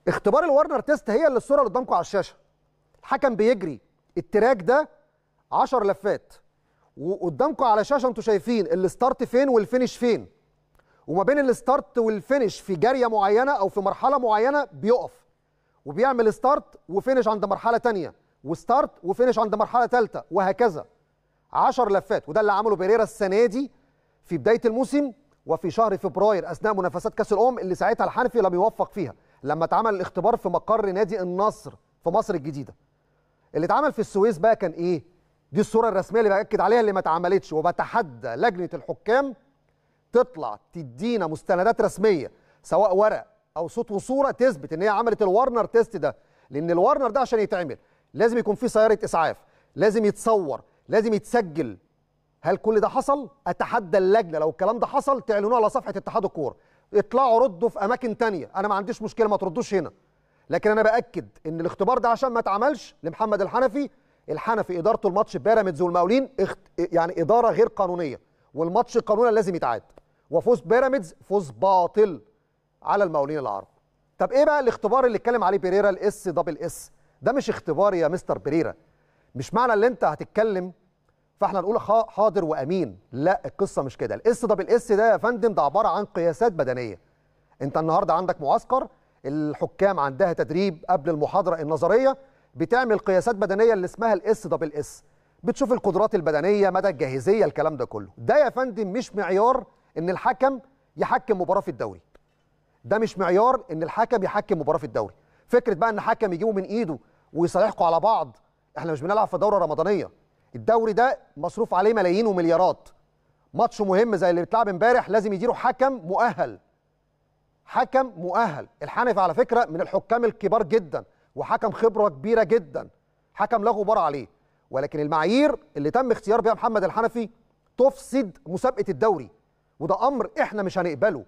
Speaker 1: اختبار الورنر تيست هي اللي الصوره اللي قدامكم على الشاشه الحكم بيجري التراك ده 10 لفات وقدامكم على الشاشه انتوا شايفين الستارت فين والفينش فين وما بين الستارت والفينش في جاريه معينه او في مرحله معينه بيقف وبيعمل ستارت وفينش عند مرحله ثانيه وستارت وفينش عند مرحله ثالثه وهكذا 10 لفات وده اللي عمله بيريرا السنه دي في بدايه الموسم وفي شهر فبراير اثناء منافسات كاس الامم اللي ساعتها الحنفي لم يوفق فيها لما اتعمل الاختبار في مقر نادي النصر في مصر الجديده اللي اتعمل في السويس بقى كان ايه دي الصوره الرسميه اللي باكد عليها اللي ما اتعملتش وبتحدى لجنه الحكام تطلع تدينا مستندات رسميه سواء ورق او صوت وصوره تثبت ان هي عملت الورنر تيست ده لان الورنر ده عشان يتعمل لازم يكون فيه سياره اسعاف لازم يتصور لازم يتسجل هل كل ده حصل اتحدى اللجنه لو الكلام ده حصل تعلنوه على صفحه اتحاد الكوره اطلعوا ردوا في اماكن تانية انا ما عنديش مشكله ما تردوش هنا لكن انا باكد ان الاختبار ده عشان ما اتعملش لمحمد الحنفي الحنفي ادارته الماتش بيراميدز والمقاولين اخت... يعني اداره غير قانونيه والماتش قانونا لازم يتعاد وفوز بيراميدز فوز باطل على المقاولين العرب طب ايه بقى الاختبار اللي اتكلم عليه بيريرا الاس دبل اس ده مش اختبار يا مستر بيريرا مش معنى ان انت هتتكلم فاحنا نقول حاضر وامين لا القصه مش كده الاس دبل اس ده يا فندم ده عباره عن قياسات بدنيه انت النهارده عندك معسكر الحكام عندها تدريب قبل المحاضره النظريه بتعمل قياسات بدنيه اللي اسمها الاس دبل اس بتشوف القدرات البدنيه مدى الجاهزيه الكلام ده كله ده يا فندم مش معيار ان الحكم يحكم مباراه في الدوري ده مش معيار ان الحكم يحكم مباراه في الدوري فكره بقى ان حكم يجيبه من ايده ويصالحكوا على بعض احنا مش بنلعب في دوره رمضانيه الدوري ده مصروف عليه ملايين ومليارات ماتش مهم زي اللي بيتلعب امبارح لازم يديره حكم مؤهل حكم مؤهل الحنفي على فكره من الحكام الكبار جدا وحكم خبره كبيره جدا حكم لا غبار عليه ولكن المعايير اللي تم اختيار بها محمد الحنفي تفسد مسابقه الدوري وده امر احنا مش هنقبله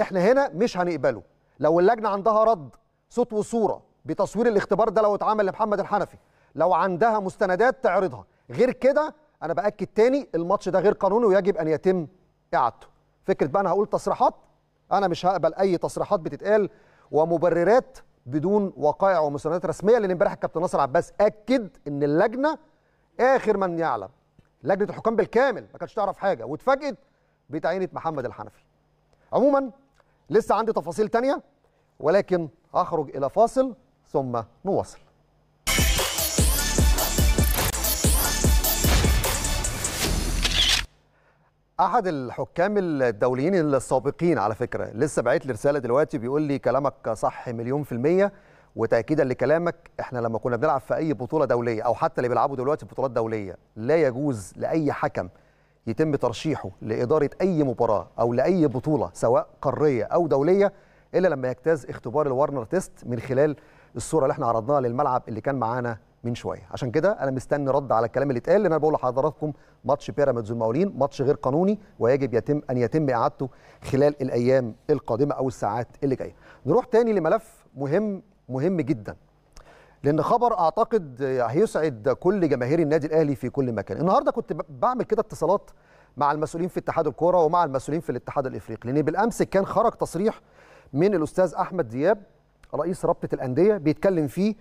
Speaker 1: احنا هنا مش هنقبله لو اللجنه عندها رد صوت وصوره بتصوير الاختبار ده لو اتعمل لمحمد الحنفي لو عندها مستندات تعرضها غير كده انا باكد تاني الماتش ده غير قانوني ويجب ان يتم اعادته فكره بقى انا هقول تصريحات انا مش هقبل اي تصريحات بتتقال ومبررات بدون وقائع ومستندات رسميه لان امبارح الكابتن ناصر عباس اكد ان اللجنه اخر من يعلم لجنه الحكام بالكامل ما كانتش تعرف حاجه واتفاجئت بتعيينه محمد الحنفي عموما لسه عندي تفاصيل تانية ولكن اخرج الى فاصل ثم نواصل احد الحكام الدوليين السابقين على فكره لسه بعت لي رساله دلوقتي بيقول لي كلامك صح مليون في الميه وتاكيدا لكلامك احنا لما كنا بنلعب في اي بطوله دوليه او حتى اللي بيلعبوا دلوقتي بطولات دوليه لا يجوز لاي حكم يتم ترشيحه لاداره اي مباراه او لاي بطوله سواء قاريه او دوليه الا لما يجتاز اختبار الورنر تيست من خلال الصوره اللي احنا عرضناها للملعب اللي كان معانا من شويه عشان كده انا مستني رد على الكلام اللي اتقال لان انا بقول لحضراتكم ماتش بيراميدز والمقاولين ماتش غير قانوني ويجب يتم ان يتم اعادته خلال الايام القادمه او الساعات اللي جايه نروح تاني لملف مهم مهم جدا لان خبر اعتقد هيسعد كل جماهير النادي الاهلي في كل مكان النهارده كنت بعمل كده اتصالات مع المسؤولين في اتحاد الكوره ومع المسؤولين في الاتحاد الافريقي لان بالامس كان خرج تصريح من الاستاذ احمد دياب رئيس رابطه الانديه بيتكلم فيه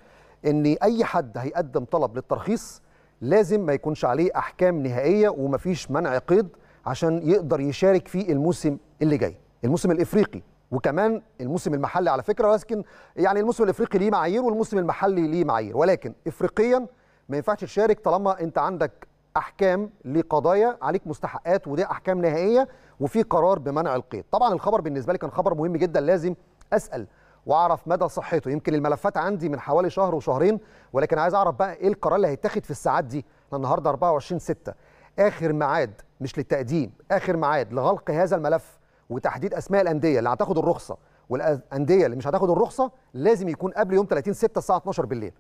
Speaker 1: ان اي حد هيقدم طلب للترخيص لازم ما يكونش عليه احكام نهائيه ومفيش منع قيد عشان يقدر يشارك في الموسم اللي جاي الموسم الافريقي وكمان الموسم المحلي على فكره ولكن يعني الموسم الافريقي ليه معايير والموسم المحلي ليه معايير ولكن افريقيا ما ينفعش تشارك طالما انت عندك احكام لقضايا عليك مستحقات ودي احكام نهائيه وفي قرار بمنع القيد طبعا الخبر بالنسبه لي كان خبر مهم جدا لازم اسال واعرف مدى صحته يمكن الملفات عندي من حوالي شهر وشهرين ولكن عايز اعرف بقى ايه القرار اللي هيتاخد في الساعات دي النهارده 24 6 اخر ميعاد مش للتقديم اخر ميعاد لغلق هذا الملف وتحديد اسماء الانديه اللي هتاخد الرخصه والانديه اللي مش هتاخد الرخصه لازم يكون قبل يوم 30 6 الساعه 12 بالليل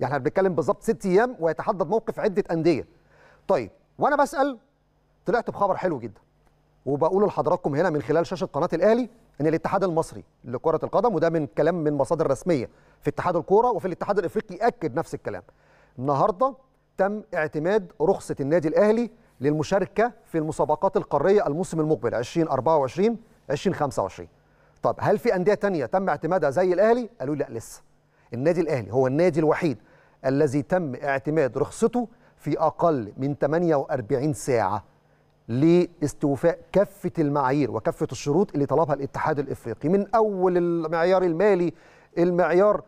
Speaker 1: يعني احنا بنتكلم بالظبط 6 ايام ويتحدد موقف عده انديه طيب وانا بسال طلعت بخبر حلو جدا وبقول لحضراتكم هنا من خلال شاشه قناه الاهلي من الاتحاد المصري لكره القدم وده من كلام من مصادر رسميه في اتحاد الكوره وفي الاتحاد الافريقي اكد نفس الكلام النهارده تم اعتماد رخصه النادي الاهلي للمشاركه في المسابقات القاريه الموسم المقبل 2024 2025 طب هل في انديه تانية تم اعتمادها زي الاهلي قالوا لا لسه النادي الاهلي هو النادي الوحيد الذي تم اعتماد رخصته في اقل من 48 ساعه لاستوفاء كافه المعايير وكافه الشروط اللي طلبها الاتحاد الافريقي من اول المعيار المالي المعيار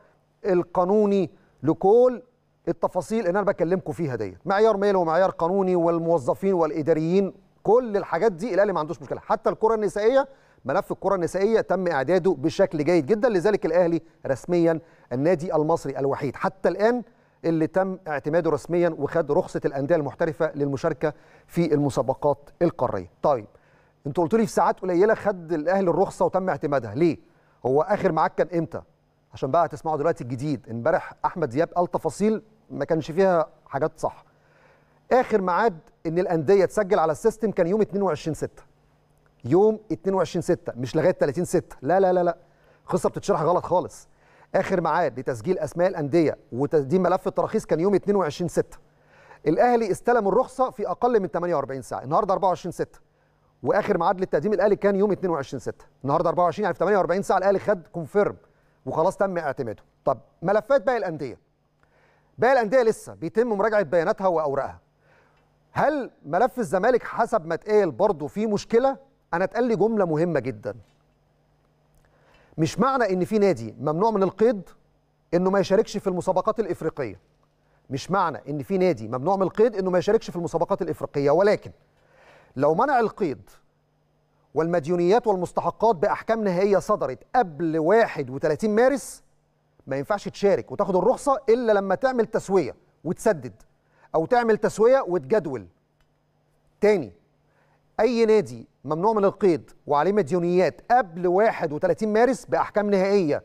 Speaker 1: القانوني لكل التفاصيل اللي انا بكلمكم فيها ديت معيار مالي ومعيار قانوني والموظفين والاداريين كل الحاجات دي الاهلي ما عندوش مشكله حتى الكره النسائيه ملف الكره النسائيه تم اعداده بشكل جيد جدا لذلك الاهلي رسميا النادي المصري الوحيد حتى الان اللي تم اعتماده رسميا وخد رخصه الانديه المحترفه للمشاركه في المسابقات القاريه طيب انتوا قلتوا لي في ساعات قليله خد الاهلي الرخصه وتم اعتمادها ليه هو اخر معاك كان امتى عشان بقى تسمعوا دلوقتي الجديد امبارح احمد دياب قال تفاصيل ما كانش فيها حاجات صح اخر ميعاد ان الانديه تسجل على السيستم كان يوم 22 6 يوم 22 6 مش لغايه 30 6 لا لا لا لا قصه بتتشرح غلط خالص اخر ميعاد لتسجيل اسماء الانديه وتقديم ملف التراخيص كان يوم 22 6 الاهلي استلم الرخصه في اقل من 48 ساعه النهارده 24 6 واخر ميعاد للتقديم الاهلي كان يوم 22 6 النهارده 24 يعني في 48 ساعه الاهلي خد كونفيرم وخلاص تم اعتماده طب ملفات باقي الانديه باقي الانديه لسه بيتم مراجعه بياناتها واوراقها هل ملف الزمالك حسب ما اتقال برضه فيه مشكله انا اتقال لي جمله مهمه جدا مش معنى ان في نادي ممنوع من القيد انه ما يشاركش في المسابقات الافريقيه مش معنى ان في نادي ممنوع من القيد انه ما يشاركش في المسابقات الافريقيه ولكن لو منع القيد والمديونيات والمستحقات باحكام نهائيه صدرت قبل 31 مارس ما ينفعش تشارك وتاخد الرخصه الا لما تعمل تسويه وتسدد او تعمل تسويه وتجدول تاني اي نادي ممنوع من القيد وعليه مديونيات قبل 31 مارس باحكام نهائيه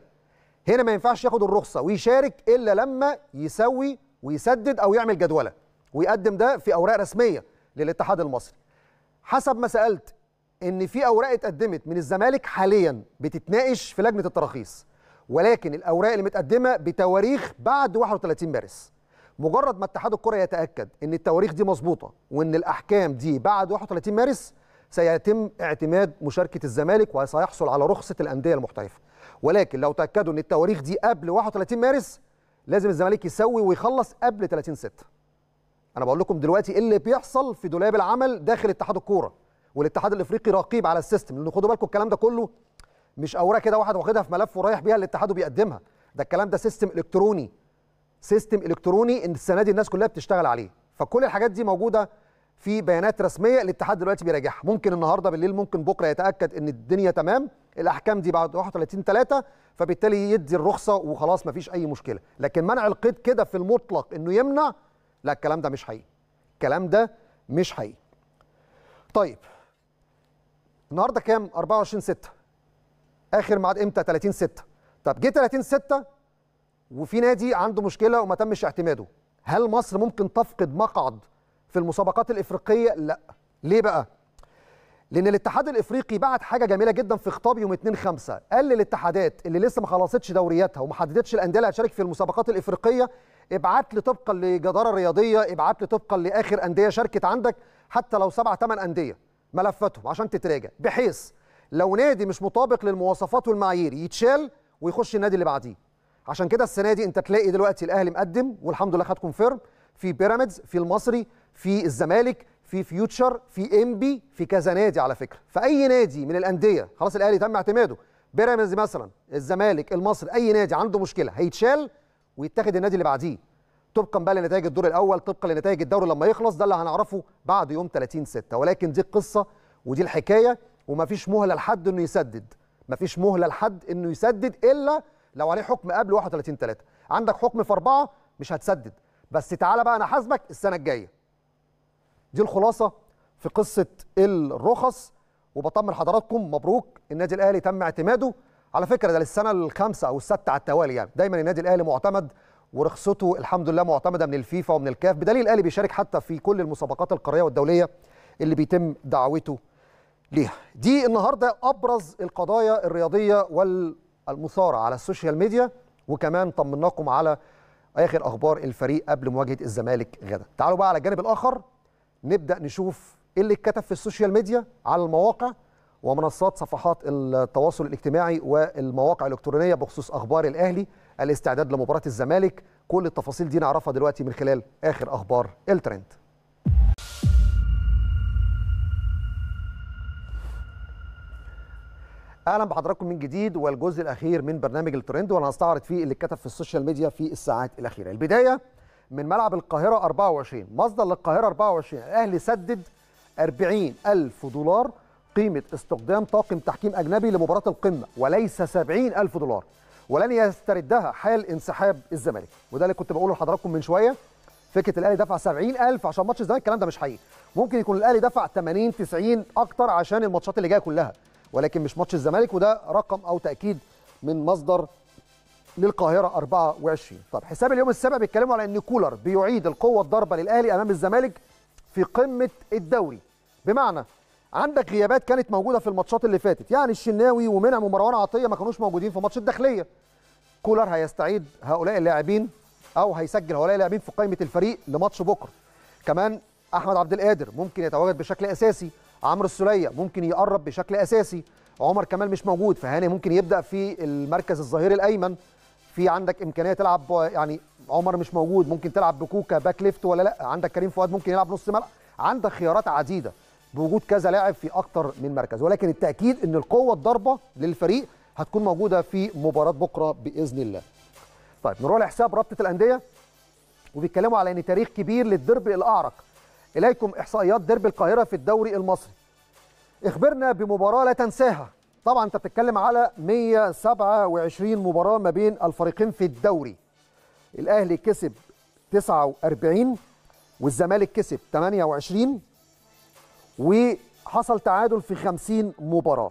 Speaker 1: هنا ما ينفعش ياخد الرخصه ويشارك الا لما يسوي ويسدد او يعمل جدوله ويقدم ده في اوراق رسميه للاتحاد المصري حسب ما سالت ان في اوراق اتقدمت من الزمالك حاليا بتتناقش في لجنه التراخيص ولكن الاوراق اللي متقدمه بتواريخ بعد 31 مارس مجرد ما اتحاد الكره يتاكد ان التواريخ دي مظبوطه وان الاحكام دي بعد 31 مارس سيتم اعتماد مشاركه الزمالك وسيحصل على رخصه الانديه المحترفه ولكن لو تاكدوا ان التواريخ دي قبل 31 مارس لازم الزمالك يسوي ويخلص قبل 30 6 انا بقول لكم دلوقتي ايه اللي بيحصل في دولاب العمل داخل اتحاد الكوره والاتحاد الافريقي رقيب على السيستم لان خدوا بالكم الكلام ده كله مش اوراق كده واحد واخدها في ملف ورايح بيها الاتحاد وبيقدمها ده الكلام ده سيستم الكتروني سيستم الكتروني ان السنه دي الناس كلها بتشتغل عليه فكل الحاجات دي موجوده في بيانات رسميه الاتحاد دلوقتي بيراجعها ممكن النهارده بالليل ممكن بكره يتاكد ان الدنيا تمام الاحكام دي بعد 31 3 فبالتالي يدي الرخصه وخلاص مفيش اي مشكله لكن منع القيد كده في المطلق انه يمنع لا الكلام ده مش حقيقي الكلام ده مش حقيقي طيب النهارده كام 24 6 اخر ميعاد امتى 30 6 طب جه 30 6 وفي نادي عنده مشكله وما تمش اعتماده هل مصر ممكن تفقد مقعد في المسابقات الافريقيه لا ليه بقى لان الاتحاد الافريقي بعت حاجه جميله جدا في خطاب يوم 2 5 قال للاتحادات اللي لسه ما خلصتش دورياتها وما حددتش الانديه اللي هتشارك في المسابقات الافريقيه ابعت لي طبقا لجداره رياضيه ابعت لي طبقا لاخر انديه شاركت عندك حتى لو سبع ثمان انديه ملفاتهم عشان تتراجع بحيث لو نادي مش مطابق للمواصفات والمعايير يتشال ويخش النادي اللي بعديه عشان كده السنه دي انت تلاقي دلوقتي الاهلي مقدم والحمد لله خد كونفيرم في بيراميدز في المصري في الزمالك في فيوتشر في انبي في كذا نادي على فكره فاي نادي من الانديه خلاص الاهلي تم اعتماده بيراميدز مثلا الزمالك المصري اي نادي عنده مشكله هيتشال ويتاخد النادي اللي بعديه طبقا بقى لنتائج الدور الاول طبقا لنتائج الدوري لما يخلص ده اللي هنعرفه بعد يوم 30 6 ولكن دي القصه ودي الحكايه ومفيش مهله لحد انه يسدد مفيش مهله لحد انه يسدد الا لو عليه حكم قبل 31 3 عندك حكم في 4 مش هتسدد بس تعالى بقى انا حاسبك السنه الجايه دي الخلاصه في قصه الرخص وبطمن حضراتكم مبروك النادي الاهلي تم اعتماده على فكره ده للسنه الخامسه او السادسه على التوالي يعني دايما النادي الاهلي معتمد ورخصته الحمد لله معتمده من الفيفا ومن الكاف بدليل الاهلي بيشارك حتى في كل المسابقات القاريه والدوليه اللي بيتم دعوته ليها دي النهارده ابرز القضايا الرياضيه وال المثارة على السوشيال ميديا وكمان طمناكم على آخر أخبار الفريق قبل مواجهة الزمالك غدا تعالوا بقى على الجانب الآخر نبدأ نشوف إيه اللي اتكتب في السوشيال ميديا على المواقع ومنصات صفحات التواصل الاجتماعي والمواقع الإلكترونية بخصوص أخبار الأهلي الاستعداد لمباراة الزمالك كل التفاصيل دي نعرفها دلوقتي من خلال آخر أخبار الترند اهلا بحضراتكم من جديد والجزء الاخير من برنامج الترند وانا هستعرض فيه اللي اتكتب في السوشيال ميديا في الساعات الاخيره البدايه من ملعب القاهره 24 مصدر للقاهره 24 الاهلي سدد 40 ألف دولار قيمة استخدام طاقم تحكيم أجنبي لمباراة القمة وليس 70 ألف دولار ولن يستردها حال انسحاب الزمالك وده اللي كنت بقوله لحضراتكم من شوية فكرة الأهلي دفع 70 ألف عشان ماتش الزمالك الكلام ده مش حقيقي ممكن يكون الأهلي دفع 80 90 أكتر عشان الماتشات اللي جاية كلها ولكن مش ماتش الزمالك وده رقم او تاكيد من مصدر للقاهره 24 طب حساب اليوم السابع بيتكلموا على ان كولر بيعيد القوه الضاربه للاهلي امام الزمالك في قمه الدوري بمعنى عندك غيابات كانت موجوده في الماتشات اللي فاتت يعني الشناوي ومنعم ومروان عطيه ما كانوش موجودين في ماتش الداخليه كولر هيستعيد هؤلاء اللاعبين او هيسجل هؤلاء اللاعبين في قائمه الفريق لماتش بكره كمان احمد عبد القادر ممكن يتواجد بشكل اساسي عمرو السوليه ممكن يقرب بشكل اساسي عمر كمال مش موجود فهاني ممكن يبدا في المركز الظهير الايمن في عندك امكانيه تلعب يعني عمر مش موجود ممكن تلعب بكوكا باك ليفت ولا لا عندك كريم فؤاد ممكن يلعب نص ملعب عندك خيارات عديده بوجود كذا لاعب في اكتر من مركز ولكن التاكيد ان القوه الضاربه للفريق هتكون موجوده في مباراه بكره باذن الله طيب نروح لحساب رابطه الانديه وبيتكلموا على ان تاريخ كبير للدرب الاعرق إليكم إحصائيات ديربي القاهرة في الدوري المصري اخبرنا بمباراة لا تنساها طبعا أنت بتتكلم على 127 مباراة ما بين الفريقين في الدوري الأهلي كسب 49 والزمالك كسب 28 وحصل تعادل في 50 مباراه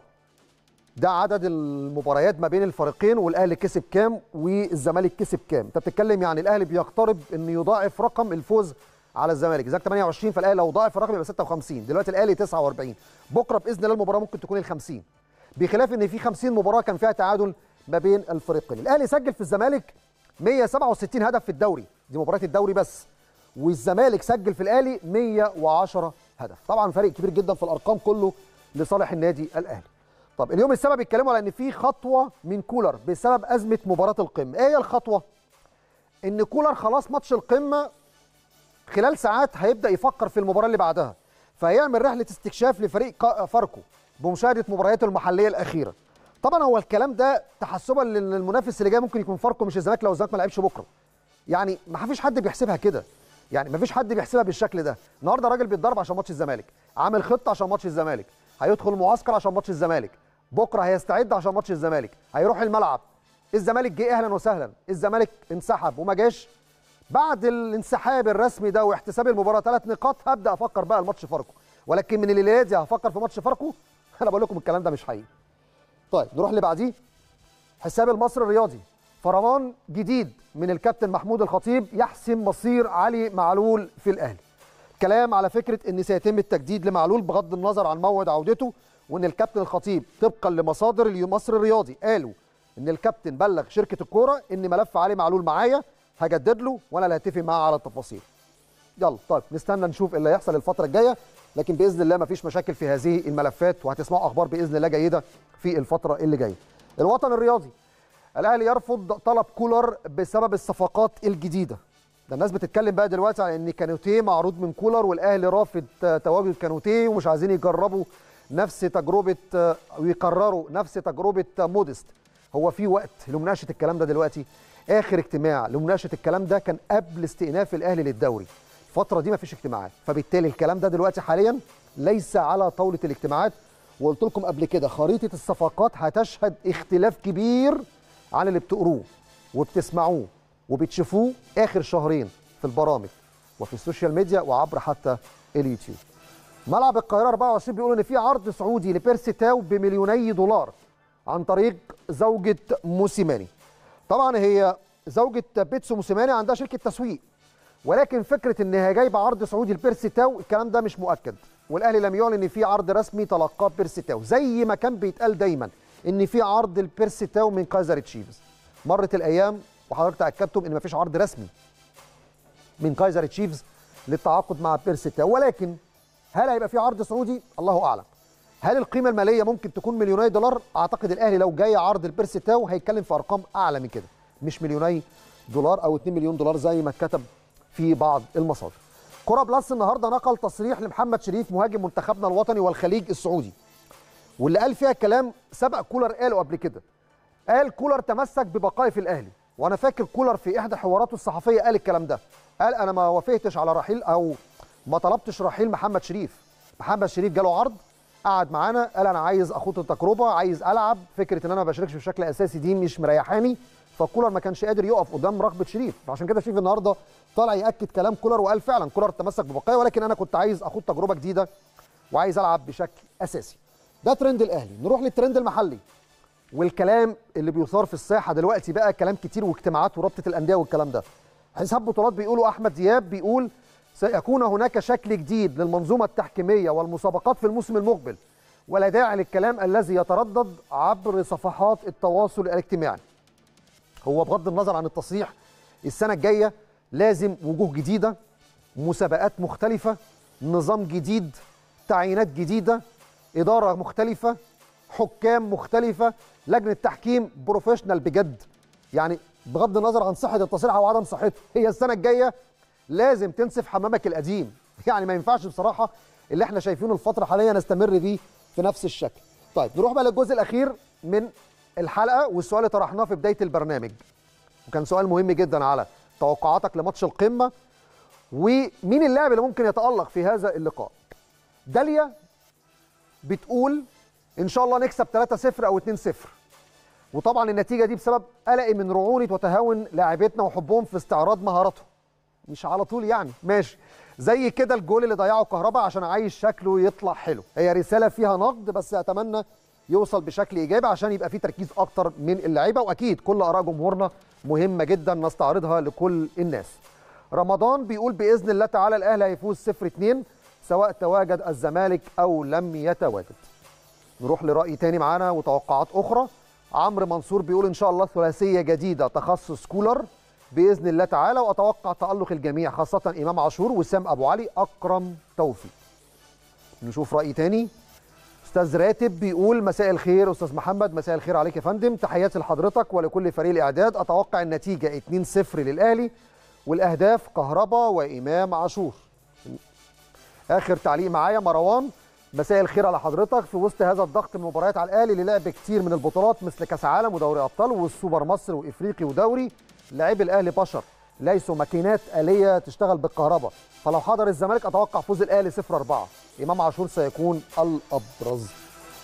Speaker 1: ده عدد المباريات ما بين الفريقين والاهلي كسب كام والزمالك كسب كام انت بتتكلم يعني الاهلي بيقترب انه يضاعف رقم الفوز على الزمالك زيك 28 فالاهلي لو ضاعف الرقم يبقى 56 دلوقتي الاهلي 49 بكره باذن الله المباراه ممكن تكون ال 50 بخلاف ان في 50 مباراه كان فيها تعادل ما بين الفريقين الاهلي سجل في الزمالك 167 هدف في الدوري دي مباريات الدوري بس والزمالك سجل في الاهلي 110 هدف طبعا فريق كبير جدا في الارقام كله لصالح النادي الاهلي طب اليوم السبب بيتكلموا على ان في خطوه من كولر بسبب ازمه مباراه القمه ايه هي الخطوه ان كولر خلاص ماتش القمه خلال ساعات هيبدا يفكر في المباراه اللي بعدها فهيعمل رحله استكشاف لفريق فاركو بمشاهده مبارياته المحليه الاخيره طبعا هو الكلام ده تحسبا للمنافس اللي جاي ممكن يكون فاركو مش الزمالك لو الزمالك ما لعبش بكره يعني ما فيش حد بيحسبها كده يعني ما فيش حد بيحسبها بالشكل ده النهارده راجل بيتضرب عشان ماتش الزمالك عامل خطه عشان ماتش الزمالك هيدخل معسكر عشان ماتش الزمالك بكره هيستعد عشان ماتش الزمالك هيروح الملعب الزمالك جه اهلا وسهلا الزمالك انسحب وما جاش بعد الانسحاب الرسمي ده واحتساب المباراه ثلاث نقاط هبدا افكر بقى الماتش فاركو ولكن من الليله دي هفكر في ماتش فاركو انا بقول لكم الكلام ده مش حقيقي طيب نروح اللي بعديه حساب المصري الرياضي فرمان جديد من الكابتن محمود الخطيب يحسم مصير علي معلول في الاهلي كلام على فكره ان سيتم التجديد لمعلول بغض النظر عن موعد عودته وان الكابتن الخطيب طبقا لمصادر مصر الرياضي قالوا ان الكابتن بلغ شركه الكوره ان ملف علي معلول معايا هجدد له وانا اللي هتفق معاه على التفاصيل يلا طيب نستنى نشوف إيه اللي هيحصل الفتره الجايه لكن باذن الله مفيش مشاكل في هذه الملفات وهتسمعوا اخبار باذن الله جيده في الفتره اللي جايه الوطن الرياضي الاهلي يرفض طلب كولر بسبب الصفقات الجديده ده الناس بتتكلم بقى دلوقتي على ان كانوتيه معروض من كولر والاهلي رافض تواجد كانوتيه ومش عايزين يجربوا نفس تجربه ويقرروا آه، نفس تجربه مودست هو في وقت لمناقشه الكلام ده دلوقتي اخر اجتماع لمناقشه الكلام ده كان قبل استئناف الاهلي للدوري الفتره دي ما فيش اجتماعات فبالتالي الكلام ده دلوقتي حاليا ليس على طاوله الاجتماعات وقلت لكم قبل كده خريطه الصفقات هتشهد اختلاف كبير عن اللي بتقروه وبتسمعوه وبتشوفوه اخر شهرين في البرامج وفي السوشيال ميديا وعبر حتى اليوتيوب ملعب القاهره 24 بيقول ان في عرض سعودي لبيرسي تاو بمليوني دولار عن طريق زوجة موسيماني طبعا هي زوجة بيتسو موسيماني عندها شركة تسويق ولكن فكرة انها جايبة عرض سعودي لبيرسي تاو الكلام ده مش مؤكد والاهلي لم يعلن ان في عرض رسمي تلقاه بيرسي تاو زي ما كان بيتقال دايما ان في عرض لبيرسي تاو من كايزر تشيفز مرت الايام وحضرتك تاكدتم ان مفيش عرض رسمي من كايزر تشيفز للتعاقد مع بيرسي تاو ولكن هل هيبقى في عرض سعودي الله اعلم هل القيمه الماليه ممكن تكون مليوني دولار اعتقد الاهلي لو جاي عرض البيرسي تاو هيتكلم في ارقام اعلى من كده مش مليوني دولار او 2 مليون دولار زي ما اتكتب في بعض المصادر كرة بلس النهارده نقل تصريح لمحمد شريف مهاجم منتخبنا الوطني والخليج السعودي واللي قال فيها كلام سبق كولر قاله قبل كده قال كولر تمسك ببقائي في الاهلي وانا فاكر كولر في احدى حواراته الصحفيه قال الكلام ده قال انا ما وافقتش على رحيل او ما طلبتش رحيل محمد شريف محمد شريف جاله عرض قعد معانا قال انا عايز اخوض التجربه عايز العب فكره ان انا ما بشاركش بشكل اساسي دي مش مريحاني فكولر ما كانش قادر يقف قدام رغبه شريف فعشان كده شريف النهارده طالع ياكد كلام كولر وقال فعلا كولر تمسك ببقايا ولكن انا كنت عايز اخوض تجربه جديده وعايز العب بشكل اساسي ده ترند الاهلي نروح للترند المحلي والكلام اللي بيثار في الساحه دلوقتي بقى كلام كتير واجتماعات ورابطه الانديه والكلام ده حساب بطولات بيقولوا احمد دياب بيقول سيكون هناك شكل جديد للمنظومة التحكيمية والمسابقات في الموسم المقبل ولا داعي للكلام الذي يتردد عبر صفحات التواصل الاجتماعي هو بغض النظر عن التصريح السنة الجاية لازم وجوه جديدة مسابقات مختلفة نظام جديد تعيينات جديدة إدارة مختلفة حكام مختلفة لجنة تحكيم بروفيشنال بجد يعني بغض النظر عن صحة التصريح أو عدم صحته هي السنة الجاية لازم تنسف حمامك القديم يعني ما ينفعش بصراحه اللي احنا شايفينه الفتره حاليا نستمر بيه في نفس الشكل طيب نروح بقى للجزء الاخير من الحلقه والسؤال اللي طرحناه في بدايه البرنامج وكان سؤال مهم جدا على توقعاتك لماتش القمه ومين اللاعب اللي ممكن يتالق في هذا اللقاء داليا بتقول ان شاء الله نكسب 3-0 او 2-0 وطبعا النتيجه دي بسبب قلقي من رعونه وتهاون لاعبتنا وحبهم في استعراض مهاراتهم مش على طول يعني ماشي زي كده الجول اللي ضيعه كهربا عشان عايز شكله يطلع حلو هي رساله فيها نقد بس اتمنى يوصل بشكل ايجابي عشان يبقى في تركيز اكتر من اللعيبه واكيد كل اراء جمهورنا مهمه جدا نستعرضها لكل الناس رمضان بيقول باذن الله تعالى الاهلي هيفوز 0 2 سواء تواجد الزمالك او لم يتواجد نروح لراي تاني معانا وتوقعات اخرى عمرو منصور بيقول ان شاء الله ثلاثيه جديده تخصص كولر باذن الله تعالى واتوقع تالق الجميع خاصه امام عاشور وسام ابو علي اكرم توفيق نشوف راي تاني استاذ راتب بيقول مساء الخير استاذ محمد مساء الخير عليك يا فندم تحياتي لحضرتك ولكل فريق الاعداد اتوقع النتيجه 2-0 للاهلي والاهداف كهربا وامام عاشور اخر تعليق معايا مروان مساء الخير على حضرتك في وسط هذا الضغط من مباريات على الاهلي اللي لعب كتير من البطولات مثل كاس عالم ودوري ابطال والسوبر مصر وافريقي ودوري لاعبي الاهلي بشر ليسوا ماكينات آلية تشتغل بالكهرباء فلو حضر الزمالك أتوقع فوز الأهلي 0-4 إمام عاشور سيكون الأبرز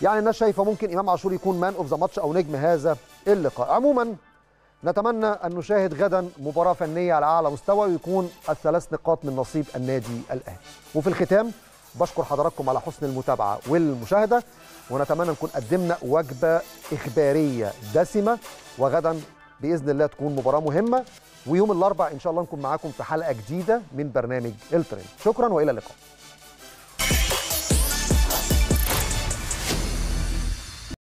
Speaker 1: يعني الناس شايفة ممكن إمام عاشور يكون مان أوف ذا ماتش أو نجم هذا اللقاء عموما نتمنى أن نشاهد غدا مباراة فنية على أعلى مستوى ويكون الثلاث نقاط من نصيب النادي الأهلي وفي الختام بشكر حضراتكم على حسن المتابعة والمشاهدة ونتمنى نكون قدمنا وجبة إخبارية دسمة وغدا باذن الله تكون مباراه مهمه ويوم الاربع ان شاء الله نكون معاكم في حلقه جديده من برنامج الترند شكرا والى اللقاء